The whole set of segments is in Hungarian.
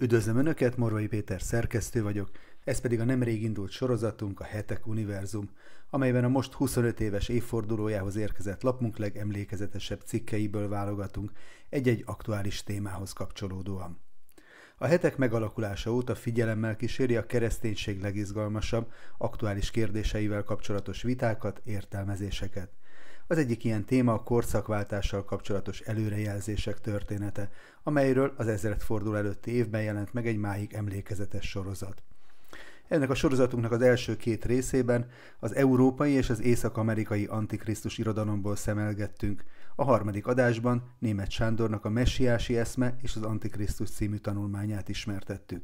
Üdvözlöm Önöket, Morvai Péter szerkesztő vagyok, ez pedig a nemrég indult sorozatunk, a Hetek Univerzum, amelyben a most 25 éves évfordulójához érkezett lapunk legemlékezetesebb cikkeiből válogatunk egy-egy aktuális témához kapcsolódóan. A hetek megalakulása óta figyelemmel kíséri a kereszténység legizgalmasabb, aktuális kérdéseivel kapcsolatos vitákat, értelmezéseket. Az egyik ilyen téma a korszakváltással kapcsolatos előrejelzések története, amelyről az ezredfordul előtti évben jelent meg egy máig emlékezetes sorozat. Ennek a sorozatunknak az első két részében az európai és az észak-amerikai antikrisztus irodalomból szemelgettünk, a harmadik adásban német Sándornak a Messiási eszme és az Antikrisztus című tanulmányát ismertettük.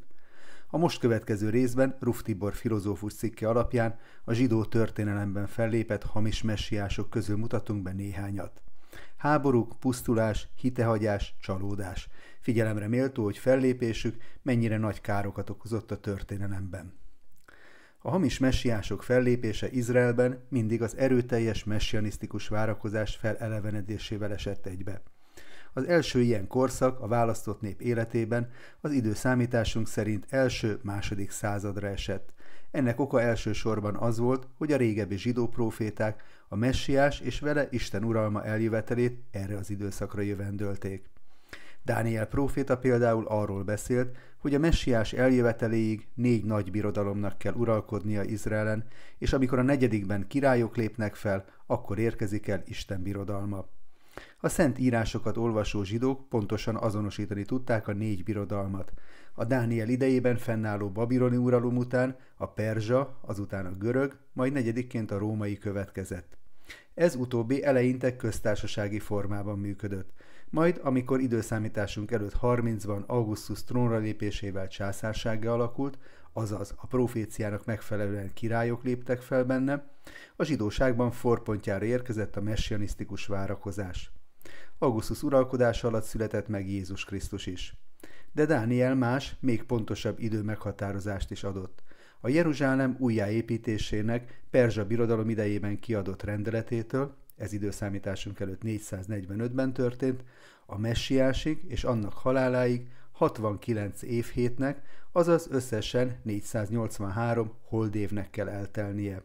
A most következő részben Ruf Tibor filozófus cikke alapján a zsidó történelemben fellépett hamis messiások közül mutatunk be néhányat. Háborúk, pusztulás, hitehagyás, csalódás. Figyelemre méltó, hogy fellépésük mennyire nagy károkat okozott a történelemben. A hamis messiások fellépése Izraelben mindig az erőteljes messianisztikus várakozás felelevenedésével esett egybe – az első ilyen korszak a választott nép életében az időszámításunk szerint első-második századra esett. Ennek oka elsősorban az volt, hogy a régebbi zsidó proféták a messiás és vele Isten uralma eljövetelét erre az időszakra jövendölték. Dániel próféta például arról beszélt, hogy a messiás eljöveteléig négy nagy birodalomnak kell uralkodnia Izraelen, és amikor a negyedikben királyok lépnek fel, akkor érkezik el Isten birodalma. A szent írásokat olvasó zsidók pontosan azonosítani tudták a négy birodalmat. A Dániel idejében fennálló babiloni uralom után a perzsa, azután a görög, majd negyedikként a római következett. Ez utóbbi eleinte köztársasági formában működött. Majd, amikor időszámításunk előtt 30-ban Augustus trónra lépésével császársága alakult, azaz a proféciának megfelelően királyok léptek fel benne, a zsidóságban forpontjára érkezett a messianisztikus várakozás. Augustus uralkodása alatt született meg Jézus Krisztus is. De Dániel más, még pontosabb idő meghatározást is adott. A Jeruzsálem újjáépítésének Perzsa birodalom idejében kiadott rendeletétől, ez időszámításunk előtt 445-ben történt, a messiásig és annak haláláig 69 évhétnek, azaz összesen 483 holdévnek kell eltelnie.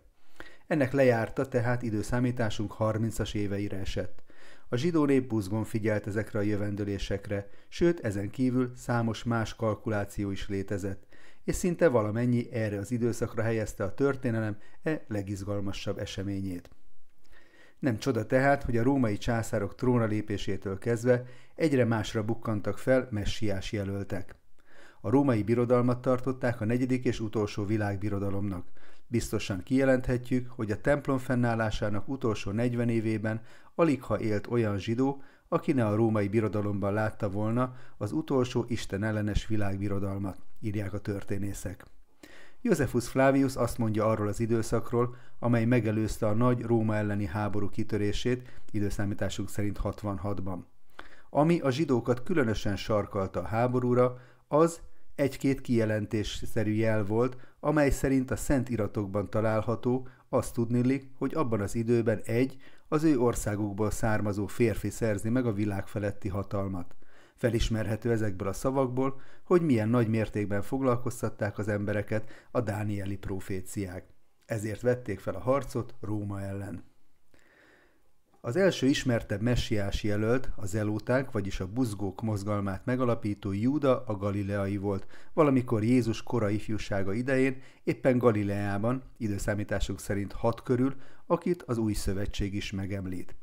Ennek lejárta tehát időszámításunk 30-as éveire esett. A zsidó nép buzgon figyelt ezekre a jövendőlésekre, sőt ezen kívül számos más kalkuláció is létezett, és szinte valamennyi erre az időszakra helyezte a történelem e legizgalmasabb eseményét. Nem csoda tehát, hogy a római császárok trónra lépésétől kezdve egyre másra bukkantak fel messiás jelöltek. A római birodalmat tartották a negyedik és utolsó világbirodalomnak, Biztosan kijelenthetjük, hogy a templom fennállásának utolsó 40 évében alig ha élt olyan zsidó, aki ne a római birodalomban látta volna az utolsó istenellenes világbirodalmat, írják a történészek. Josephus Flavius azt mondja arról az időszakról, amely megelőzte a nagy Róma elleni háború kitörését, időszámításunk szerint 66-ban. Ami a zsidókat különösen sarkalta a háborúra, az egy-két kijelentésszerű jel volt, amely szerint a szent iratokban található, azt tudnilik, hogy abban az időben egy, az ő országukból származó férfi szerzi meg a világ feletti hatalmat. Felismerhető ezekből a szavakból, hogy milyen nagy mértékben foglalkoztatták az embereket a dánieli proféciák. Ezért vették fel a harcot Róma ellen. Az első ismertebb messiás jelölt az elóták, vagyis a buzgók mozgalmát megalapító Júda a galileai volt, valamikor Jézus kora ifjúsága idején, éppen Galileában, időszámításunk szerint hat körül, akit az új szövetség is megemlít.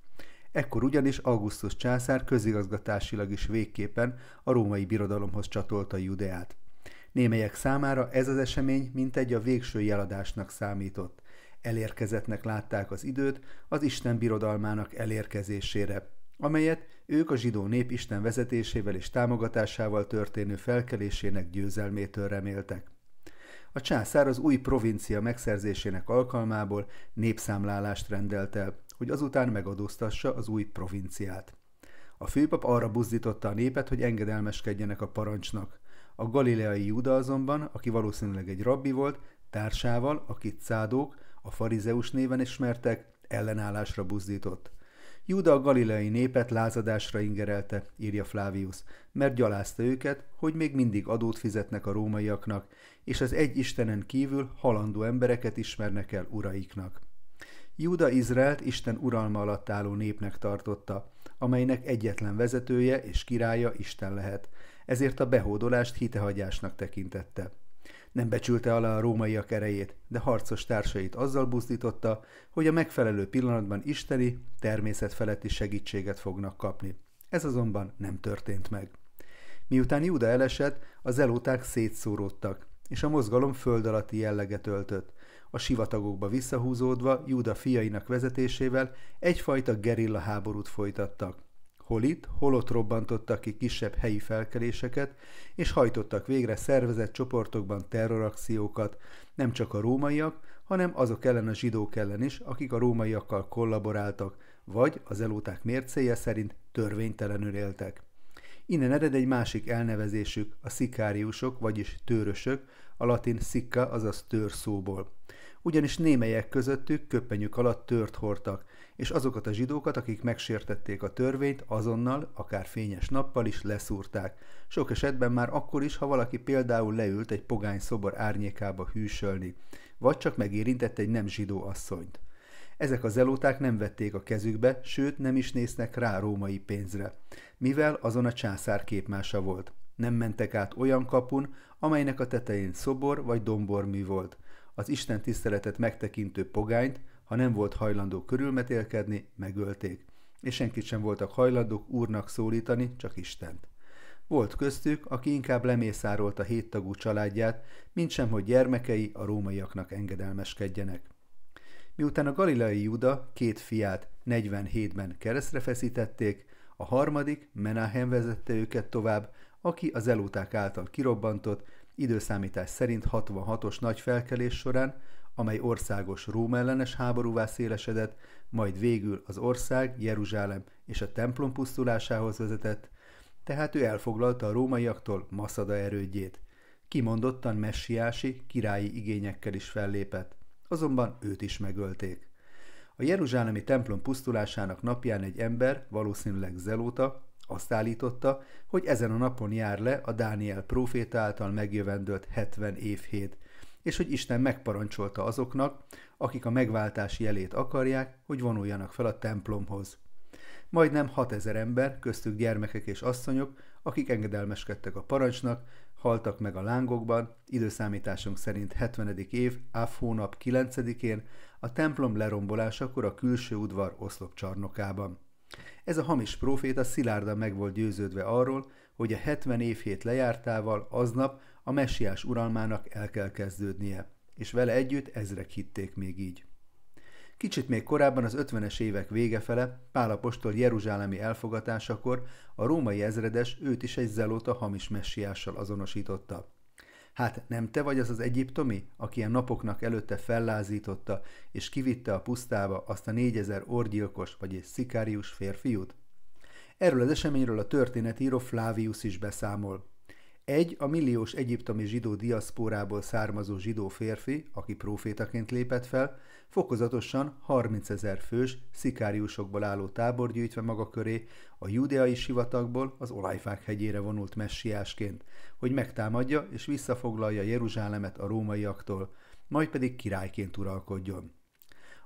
Ekkor ugyanis Augustus császár közigazgatásilag is végképpen a római birodalomhoz csatolta Judeát. Némelyek számára ez az esemény mintegy a végső jeladásnak számított elérkezetnek látták az időt az Isten birodalmának elérkezésére, amelyet ők a zsidó nép Isten vezetésével és támogatásával történő felkelésének győzelmétől reméltek. A császár az új provincia megszerzésének alkalmából népszámlálást rendelt el, hogy azután megadóztassa az új provinciát. A főpap arra buzdította a népet, hogy engedelmeskedjenek a parancsnak. A galileai Júda azonban, aki valószínűleg egy rabbi volt, társával, akit szádók, a farizeus néven ismertek, ellenállásra buzdított. Júda a galileai népet lázadásra ingerelte, írja Flávius, mert gyalázta őket, hogy még mindig adót fizetnek a rómaiaknak, és az egy Istenen kívül halandó embereket ismernek el uraiknak. Júda Izraelt Isten uralma alatt álló népnek tartotta, amelynek egyetlen vezetője és királya Isten lehet, ezért a behódolást hitehagyásnak tekintette. Nem becsülte alá a rómaiak erejét, de harcos társait azzal buzdította, hogy a megfelelő pillanatban isteni, természetfeletti segítséget fognak kapni. Ez azonban nem történt meg. Miután Júda elesett, a zelóták szétszóródtak, és a mozgalom föld alatti jelleget öltött. A sivatagokba visszahúzódva Júda fiainak vezetésével egyfajta gerilla háborút folytattak. Hol itt, hol ott robbantottak ki kisebb helyi felkeléseket, és hajtottak végre szervezett csoportokban terrorakciókat, nem csak a rómaiak, hanem azok ellen a zsidók ellen is, akik a rómaiakkal kollaboráltak, vagy az elóták mércéje szerint törvénytelenül éltek. Innen ered egy másik elnevezésük, a szikáriusok, vagyis tőrösök, a latin szikka, azaz tőr szóból. Ugyanis némelyek közöttük köpenyük alatt tört hordtak, és azokat a zsidókat, akik megsértették a törvényt, azonnal, akár fényes nappal is leszúrták. Sok esetben már akkor is, ha valaki például leült egy pogány szobor árnyékába hűsölni, vagy csak megérintett egy nem zsidó asszonyt. Ezek az zelóták nem vették a kezükbe, sőt nem is néznek rá római pénzre, mivel azon a császár képmása volt. Nem mentek át olyan kapun, amelynek a tetején szobor vagy dombormű volt. Az Isten tiszteletet megtekintő pogányt, ha nem volt hajlandó körülmetélkedni, megölték, és senkit sem voltak hajlandók úrnak szólítani, csak Istent. Volt köztük, aki inkább lemészárolt a héttagú családját, sem, hogy gyermekei a rómaiaknak engedelmeskedjenek. Miután a galileai Juda két fiát 47-ben keresztre feszítették, a harmadik, Menahem vezette őket tovább, aki az eluták által kirobbantott, időszámítás szerint 66-os nagy felkelés során amely országos Róm ellenes háborúvá szélesedett, majd végül az ország, Jeruzsálem és a templom pusztulásához vezetett, tehát ő elfoglalta a rómaiaktól Maszada erődjét. Kimondottan messiási, királyi igényekkel is fellépett, azonban őt is megölték. A Jeruzsálemi templom pusztulásának napján egy ember, valószínűleg Zelóta, azt állította, hogy ezen a napon jár le a Dániel próféta által megjövendőlt 70 évhét, és hogy Isten megparancsolta azoknak, akik a megváltás jelét akarják, hogy vonuljanak fel a templomhoz. Majdnem 6000 ember, köztük gyermekek és asszonyok, akik engedelmeskedtek a parancsnak, haltak meg a lángokban, időszámításunk szerint 70. év, Áf hónap 9-én, a templom lerombolásakor a külső udvar oszlopcsarnokában. Ez a hamis próféta szilárdan meg volt győződve arról, hogy a 70 hét lejártával aznap a messiás uralmának el kell kezdődnie, és vele együtt ezrek hitték még így. Kicsit még korábban az 50-es évek végefele Pálapostól Jeruzsálemi elfogatásakor a római ezredes őt is egy zelóta hamis messiással azonosította. Hát nem te vagy az az egyiptomi, aki a napoknak előtte fellázította és kivitte a pusztába azt a négyezer orgyilkos vagy egy szikárius férfiút? Erről az eseményről a történetíró Flavius is beszámol. Egy a milliós egyiptomi zsidó diaszpórából származó zsidó férfi, aki profétaként lépett fel, fokozatosan 30 ezer fős, szikáriusokból álló tábor gyűjtve maga köré, a judeai sivatagból az olajfák hegyére vonult messiásként, hogy megtámadja és visszafoglalja Jeruzsálemet a rómaiaktól, majd pedig királyként uralkodjon.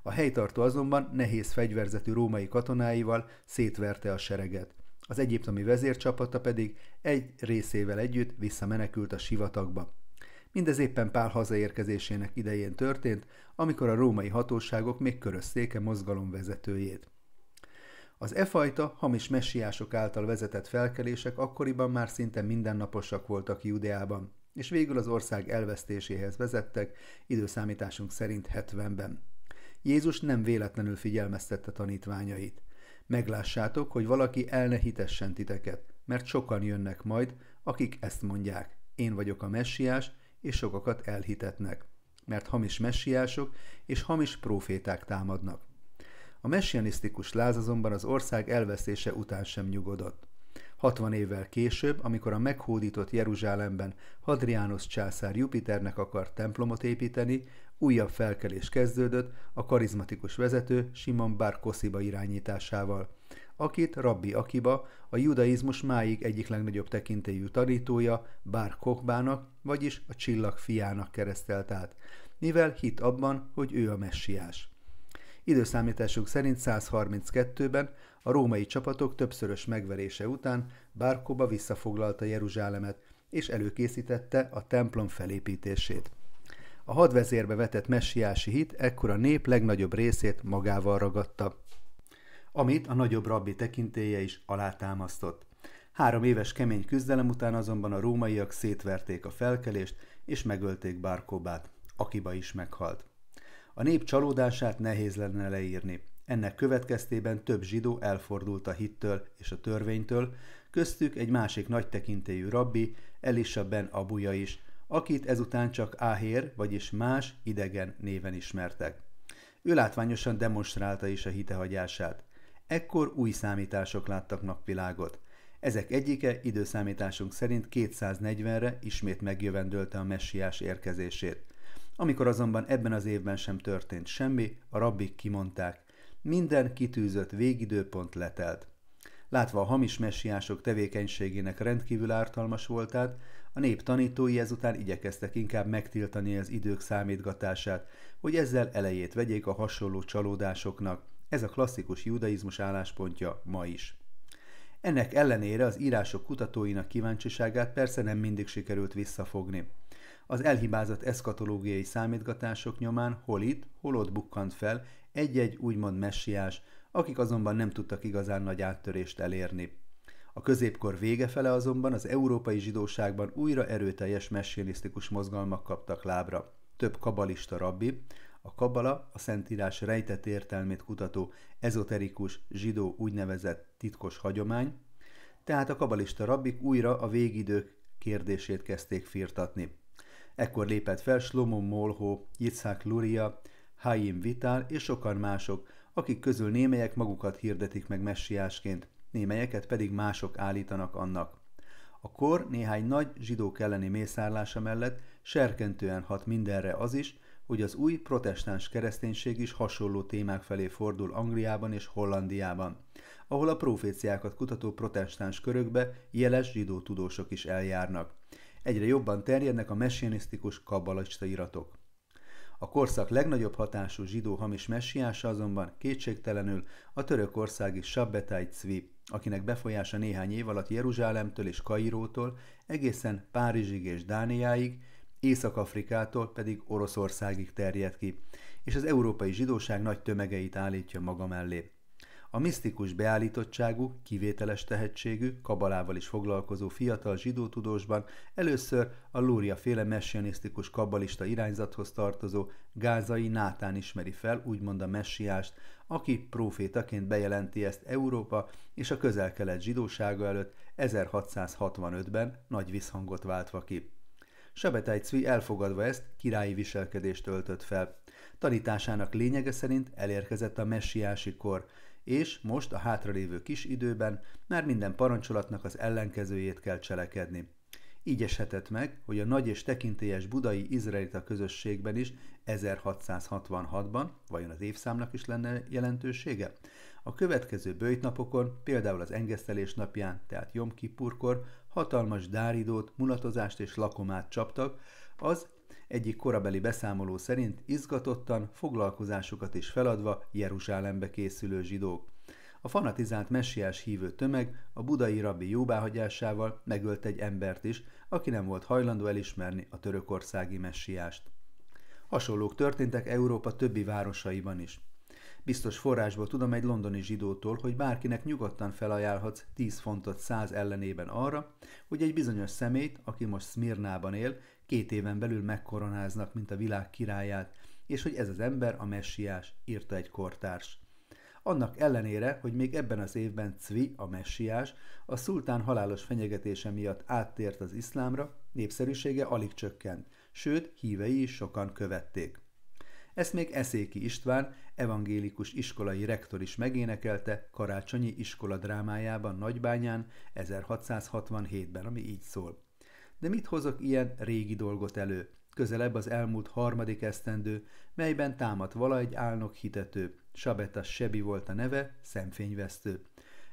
A helytartó azonban nehéz fegyverzetű római katonáival szétverte a sereget, az egyiptomi vezércsapata pedig egy részével együtt visszamenekült a sivatagba. Mindez éppen Pál hazaérkezésének idején történt, amikor a római hatóságok még körözték mozgalom vezetőjét. Az e fajta hamis messiások által vezetett felkelések akkoriban már szinte mindennaposak voltak Judeában, és végül az ország elvesztéséhez vezettek, időszámításunk szerint 70-ben. Jézus nem véletlenül figyelmeztette tanítványait. Meglássátok, hogy valaki el ne hitessen titeket, mert sokan jönnek majd, akik ezt mondják, én vagyok a messiás, és sokakat elhitetnek, mert hamis messiások és hamis proféták támadnak. A messianisztikus láz azonban az ország elvesztése után sem nyugodott. 60 évvel később, amikor a meghódított Jeruzsálemben Hadrianus császár Jupiternek akart templomot építeni, Újabb felkelés kezdődött a karizmatikus vezető Simon Bar Kosziba irányításával, akit Rabbi Akiba, a judaizmus máig egyik legnagyobb tekintélyű tanítója Bar Kokbának, vagyis a csillag fiának keresztelt át, mivel hit abban, hogy ő a messiás. Időszámításuk szerint 132-ben a római csapatok többszörös megverése után Bárkóba visszafoglalta Jeruzsálemet, és előkészítette a templom felépítését. A hadvezérbe vetett messiási hit ekkor a nép legnagyobb részét magával ragadta, amit a nagyobb rabbi tekintéje is alátámasztott. Három éves kemény küzdelem után azonban a rómaiak szétverték a felkelést, és megölték Barkóbát, akiba is meghalt. A nép csalódását nehéz lenne leírni. Ennek következtében több zsidó elfordult a hittől és a törvénytől, köztük egy másik nagy tekintélyű rabbi, Elisa ben Abuja is, akit ezután csak Áhér, vagyis más idegen néven ismertek. Ő látványosan demonstrálta is a hitehagyását. Ekkor új számítások láttak napvilágot. Ezek egyike időszámításunk szerint 240-re ismét megjövendölte a messiás érkezését. Amikor azonban ebben az évben sem történt semmi, a rabbik kimondták, minden kitűzött végidőpont letelt. Látva a hamis messiások tevékenységének rendkívül ártalmas voltát, a nép tanítói ezután igyekeztek inkább megtiltani az idők számítgatását, hogy ezzel elejét vegyék a hasonló csalódásoknak. Ez a klasszikus judaizmus álláspontja ma is. Ennek ellenére az írások kutatóinak kíváncsiságát persze nem mindig sikerült visszafogni. Az elhibázott eszkatológiai számítgatások nyomán hol itt, hol ott bukkant fel egy-egy úgymond messiás, akik azonban nem tudtak igazán nagy áttörést elérni. A középkor vége fele azonban az európai zsidóságban újra erőteljes messianisztikus mozgalmak kaptak lábra. Több kabalista rabbi, a kabala a szentírás rejtett értelmét kutató ezoterikus zsidó úgynevezett titkos hagyomány, tehát a kabalista rabbik újra a végidők kérdését kezdték firtatni. Ekkor lépett fel Slomo Molho, Yitzhak Luria, Haim Vital és sokan mások, akik közül némelyek magukat hirdetik meg messiásként – némelyeket pedig mások állítanak annak. A kor néhány nagy zsidók elleni mészárlása mellett serkentően hat mindenre az is, hogy az új protestáns kereszténység is hasonló témák felé fordul Angliában és Hollandiában, ahol a proféciákat kutató protestáns körökbe jeles zsidó tudósok is eljárnak. Egyre jobban terjednek a messianisztikus kabbalista iratok. A korszak legnagyobb hatású zsidó hamis messiása azonban kétségtelenül a törökországi Sabbetai Cvi, akinek befolyása néhány év alatt Jeruzsálemtől és Kairótól egészen Párizsig és Dániáig, Észak-Afrikától pedig Oroszországig terjed ki, és az európai zsidóság nagy tömegeit állítja maga mellé. A misztikus beállítottságú, kivételes tehetségű, kabalával is foglalkozó fiatal zsidó tudósban először a Lúria féle messianisztikus kabbalista irányzathoz tartozó gázai Nátán ismeri fel úgymond a messiást, aki profétaként bejelenti ezt Európa és a közel-kelet zsidósága előtt 1665-ben nagy visszhangot váltva ki. Sabetály Cvi elfogadva ezt királyi viselkedést öltött fel. Tanításának lényege szerint elérkezett a messiási kor, és most a hátralévő kis időben már minden parancsolatnak az ellenkezőjét kell cselekedni. Így eshetett meg, hogy a nagy és tekintélyes budai izraelita közösségben is 1666-ban, vajon az évszámnak is lenne jelentősége? A következő bőjtnapokon, például az engesztelés napján, tehát Jom Kippurkor, hatalmas dáridót, mulatozást és lakomát csaptak, az egyik korabeli beszámoló szerint izgatottan, foglalkozásukat is feladva Jeruzsálembe készülő zsidók. A fanatizált messiás hívő tömeg a budai rabbi jóbáhagyásával megölt egy embert is, aki nem volt hajlandó elismerni a törökországi messiást. Hasonlók történtek Európa többi városaiban is. Biztos forrásból tudom egy londoni zsidótól, hogy bárkinek nyugodtan felajánlhatsz 10 fontot 100 ellenében arra, hogy egy bizonyos szemét, aki most Smirnában él, két éven belül megkoronáznak, mint a világ királyát, és hogy ez az ember a messiás, írta egy kortárs. Annak ellenére, hogy még ebben az évben Cvi, a messiás, a szultán halálos fenyegetése miatt áttért az iszlámra, népszerűsége alig csökkent, sőt, hívei is sokan követték. Ezt még Eszéki István, evangélikus iskolai rektor is megénekelte karácsonyi iskola drámájában Nagybányán 1667-ben, ami így szól de mit hozok ilyen régi dolgot elő? Közelebb az elmúlt harmadik esztendő, melyben támadt egy álnok hitető. Sabeta Sebi volt a neve, szemfényvesztő.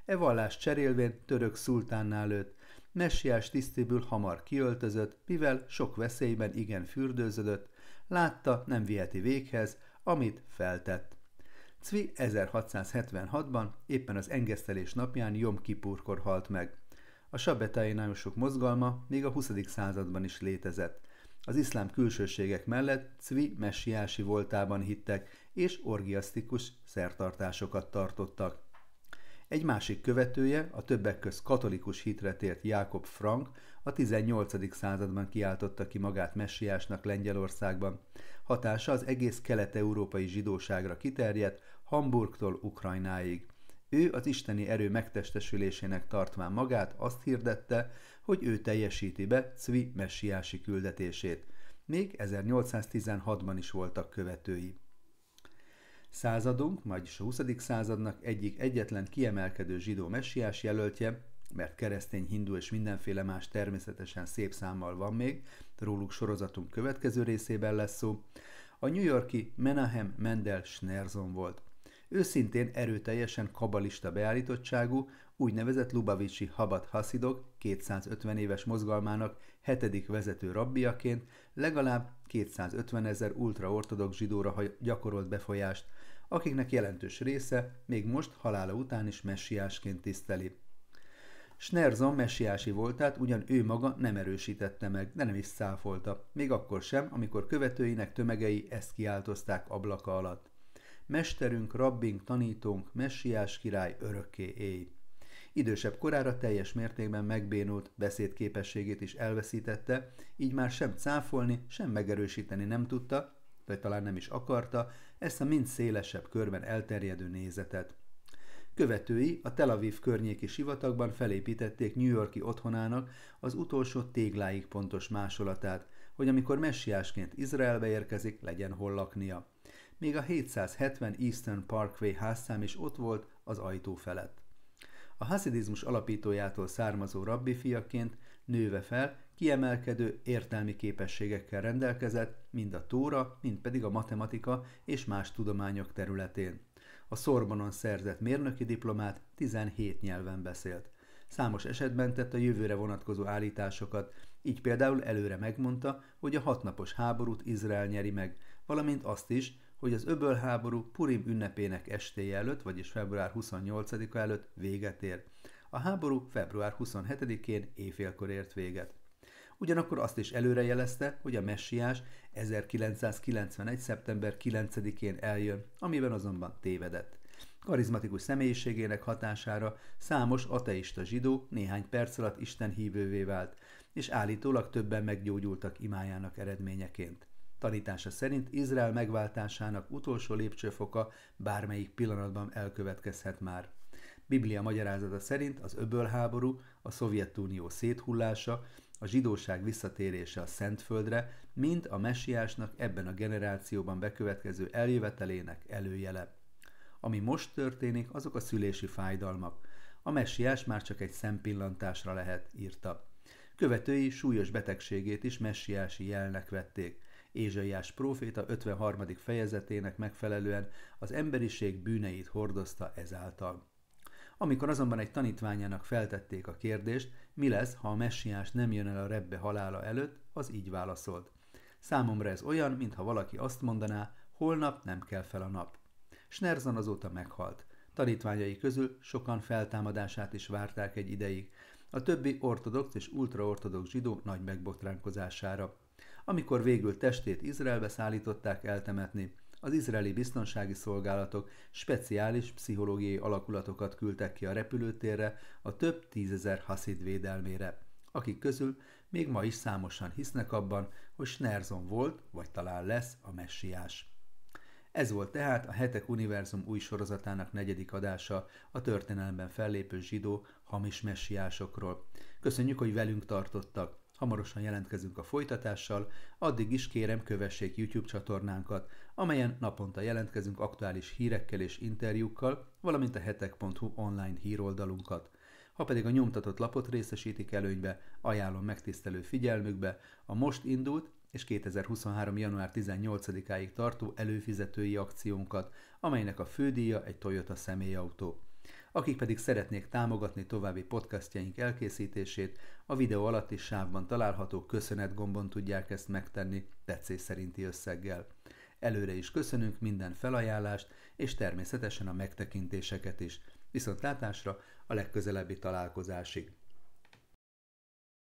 E vallás cserélvén török szultánnál lőtt, messiás tisztéből hamar kiöltözött, mivel sok veszélyben igen fürdőzödött, látta, nem viheti véghez, amit feltett. Cvi 1676-ban éppen az engesztelés napján Jom Kipurkor halt meg. A sabbetái nájusok mozgalma még a 20. században is létezett. Az iszlám külsőségek mellett Cvi messiási voltában hittek, és orgiasztikus szertartásokat tartottak. Egy másik követője, a többek köz katolikus hitre tért Jákob Frank a 18. században kiáltotta ki magát messiásnak Lengyelországban. Hatása az egész kelet-európai zsidóságra kiterjedt, Hamburgtól Ukrajnáig. Ő az isteni erő megtestesülésének tartván magát azt hirdette, hogy ő teljesíti be Cvi messiási küldetését. Még 1816-ban is voltak követői. Századunk, is a 20. századnak egyik egyetlen kiemelkedő zsidó messiás jelöltje, mert keresztény, hindu és mindenféle más természetesen szép számmal van még, róluk sorozatunk következő részében lesz szó, a New Yorki Menahem Mendel Schneerson volt. Ő szintén erőteljesen kabalista beállítottságú, úgynevezett Lubavicsi Habat Haszidok 250 éves mozgalmának hetedik vezető rabbiaként legalább 250 ezer ultraortodox zsidóra gyakorolt befolyást, akiknek jelentős része még most halála után is messiásként tiszteli. Snerzon messiási voltát ugyan ő maga nem erősítette meg, de nem is száfolta, még akkor sem, amikor követőinek tömegei ezt kiáltozták ablaka alatt mesterünk, rabbink, tanítónk, messiás király örökké éj. Idősebb korára teljes mértékben megbénult beszédképességét is elveszítette, így már sem cáfolni, sem megerősíteni nem tudta, vagy talán nem is akarta, ezt a mind szélesebb körben elterjedő nézetet. Követői a Tel Aviv környéki sivatagban felépítették New Yorki otthonának az utolsó tégláig pontos másolatát, hogy amikor messiásként Izraelbe érkezik, legyen hol laknia. Még a 770 Eastern Parkway házszám is ott volt az ajtó felett. A haszidizmus alapítójától származó rabbi fiaként nőve fel, kiemelkedő értelmi képességekkel rendelkezett, mind a tóra, mind pedig a matematika és más tudományok területén. A Szorbonon szerzett mérnöki diplomát 17 nyelven beszélt. Számos esetben tett a jövőre vonatkozó állításokat, így például előre megmondta, hogy a hatnapos háborút Izrael nyeri meg, valamint azt is, hogy az öbölháború Purim ünnepének estéje előtt, vagyis február 28-a előtt véget ér. A háború február 27-én éjfélkor ért véget. Ugyanakkor azt is előrejelezte, hogy a messiás 1991. szeptember 9-én eljön, amiben azonban tévedett. Karizmatikus személyiségének hatására számos ateista zsidó néhány perc alatt Isten hívővé vált, és állítólag többen meggyógyultak imájának eredményeként. Tanítása szerint Izrael megváltásának utolsó lépcsőfoka bármelyik pillanatban elkövetkezhet már. Biblia magyarázata szerint az öbölháború, a Szovjetunió széthullása, a zsidóság visszatérése a Szentföldre mind a messiásnak ebben a generációban bekövetkező eljövetelének előjele. Ami most történik, azok a szülési fájdalmak. A messiás már csak egy szempillantásra lehet, írta. Követői súlyos betegségét is messiási jelnek vették. Ézsaiás próféta 53. fejezetének megfelelően az emberiség bűneit hordozta ezáltal. Amikor azonban egy tanítványának feltették a kérdést, mi lesz, ha a messiás nem jön el a rebbe halála előtt, az így válaszolt. Számomra ez olyan, mintha valaki azt mondaná, holnap nem kell fel a nap. Snerzan azóta meghalt. Tanítványai közül sokan feltámadását is várták egy ideig, a többi ortodox és ultraortodox zsidó nagy megbotránkozására. Amikor végül testét Izraelbe szállították eltemetni, az izraeli biztonsági szolgálatok speciális pszichológiai alakulatokat küldtek ki a repülőtérre a több tízezer haszid védelmére, akik közül még ma is számosan hisznek abban, hogy Snerzon volt, vagy talán lesz a messiás. Ez volt tehát a Hetek Univerzum új sorozatának negyedik adása a történelemben fellépő zsidó hamis messiásokról. Köszönjük, hogy velünk tartottak! Hamarosan jelentkezünk a folytatással, addig is kérem kövessék YouTube csatornánkat, amelyen naponta jelentkezünk aktuális hírekkel és interjúkkal, valamint a hetek.hu online híroldalunkat. Ha pedig a nyomtatott lapot részesítik előnybe, ajánlom megtisztelő figyelmükbe a most indult és 2023. január 18-áig tartó előfizetői akciónkat, amelynek a fődíja egy Toyota személyautó akik pedig szeretnék támogatni további podcastjaink elkészítését, a videó alatti sávban található köszönet gombon tudják ezt megtenni tetszés szerinti összeggel. Előre is köszönünk minden felajánlást, és természetesen a megtekintéseket is. viszont látásra a legközelebbi találkozásig!